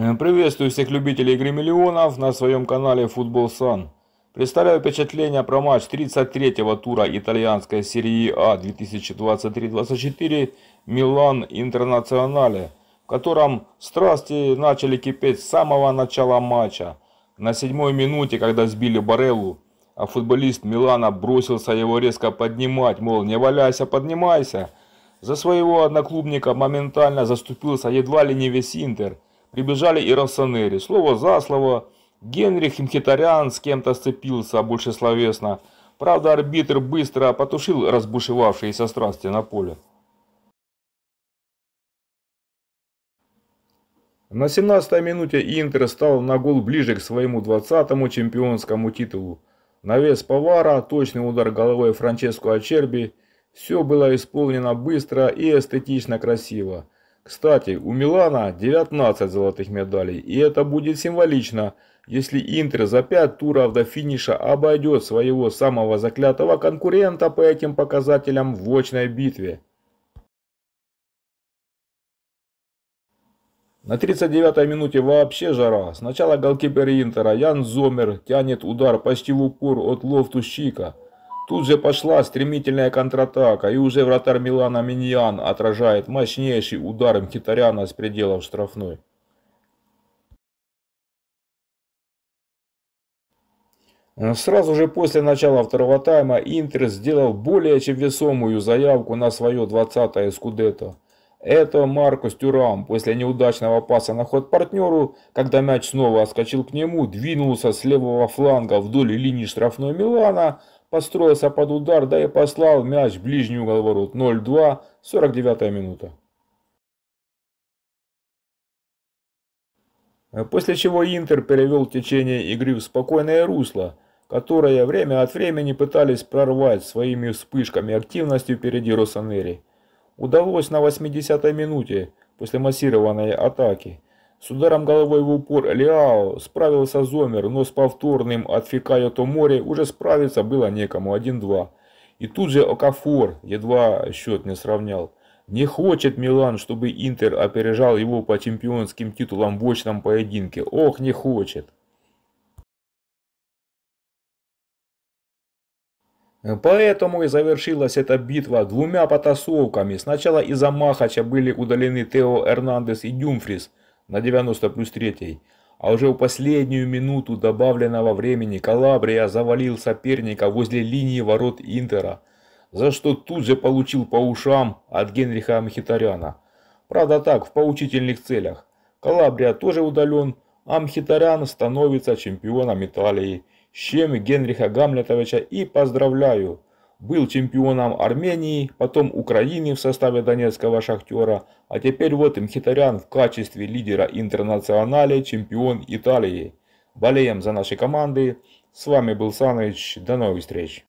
Э, приветствую всех любителей игры миллионов на своем канале Футбол Сан. Представляю впечатление про матч 33-го тура итальянской серии А 2023-24 Милан Интернационале, в котором страсти начали кипеть с самого начала матча. На седьмой минуте, когда сбили Бареллу, а футболист Милана бросился его резко поднимать, мол, не валяйся, поднимайся. За своего одноклубника моментально заступился едва ли не весь Интер – прибежали и Рассанери. Слово за слово. Генрих Имхитарян с кем-то сцепился, больше словесно. Правда, арбитр быстро потушил разбушевавшиеся страсти на поле. На 17-й минуте Интер стал на гол ближе к своему 20-му чемпионскому титулу. Навес Павара, точный удар головой Франческо Ачерби – все было исполнено быстро и эстетично красиво. Кстати, у Милана 19 золотых медалей, и это будет символично, если Интер за 5 туров до финиша обойдет своего самого заклятого конкурента по этим показателям в очной битве. На 39-й минуте вообще жара. Сначала голкипер Интера Ян Зомер тянет удар почти в упор от лофту Щика – Тут же пошла стремительная контратака, и уже вратарь Милана Миньян отражает мощнейший удар Мхитаряна с пределов штрафной. Сразу же после начала второго тайма Интер сделал более чем весомую заявку на свое 20-е скудетто. Это Маркус Тюрам после неудачного паса на ход партнеру, когда мяч снова отскочил к нему, двинулся с левого фланга вдоль линии штрафной Милана – Построился под удар, да и послал мяч в ближний угол ворот. 0-2, 49 минута. После чего Интер перевел течение игры в спокойное русло, которое время от времени пытались прорвать своими вспышками активностью впереди Росонери. Удалось на 80-й минуте после массированной атаки – с ударом головой в упор Лиао справился Зомер, но с повторным от Фикайо море уже справиться было некому, 1-2. И тут же Окафор едва счет не сравнял. Не хочет Милан, чтобы Интер опережал его по чемпионским титулам в очном поединке. Ох, не хочет. Поэтому и завершилась эта битва двумя потасовками. Сначала из-за Махача были удалены Тео Эрнандес и Дюмфрис, на 90 плюс 3, а уже в последнюю минуту добавленного времени Калабрия завалил соперника возле линии ворот Интера, за что тут же получил по ушам от Генриха Амхитаряна. Правда так, в поучительных целях. Калабрия тоже удален, а Амхитарян становится чемпионом Италии, с чем Генриха Гамлетовича и поздравляю был чемпионом Армении, потом Украины в составе донецкого «Шахтера», а теперь вот Мхитарян в качестве лидера интернационале чемпион Италии. Болеем за наши команды. С вами был Саныч. До новых встреч.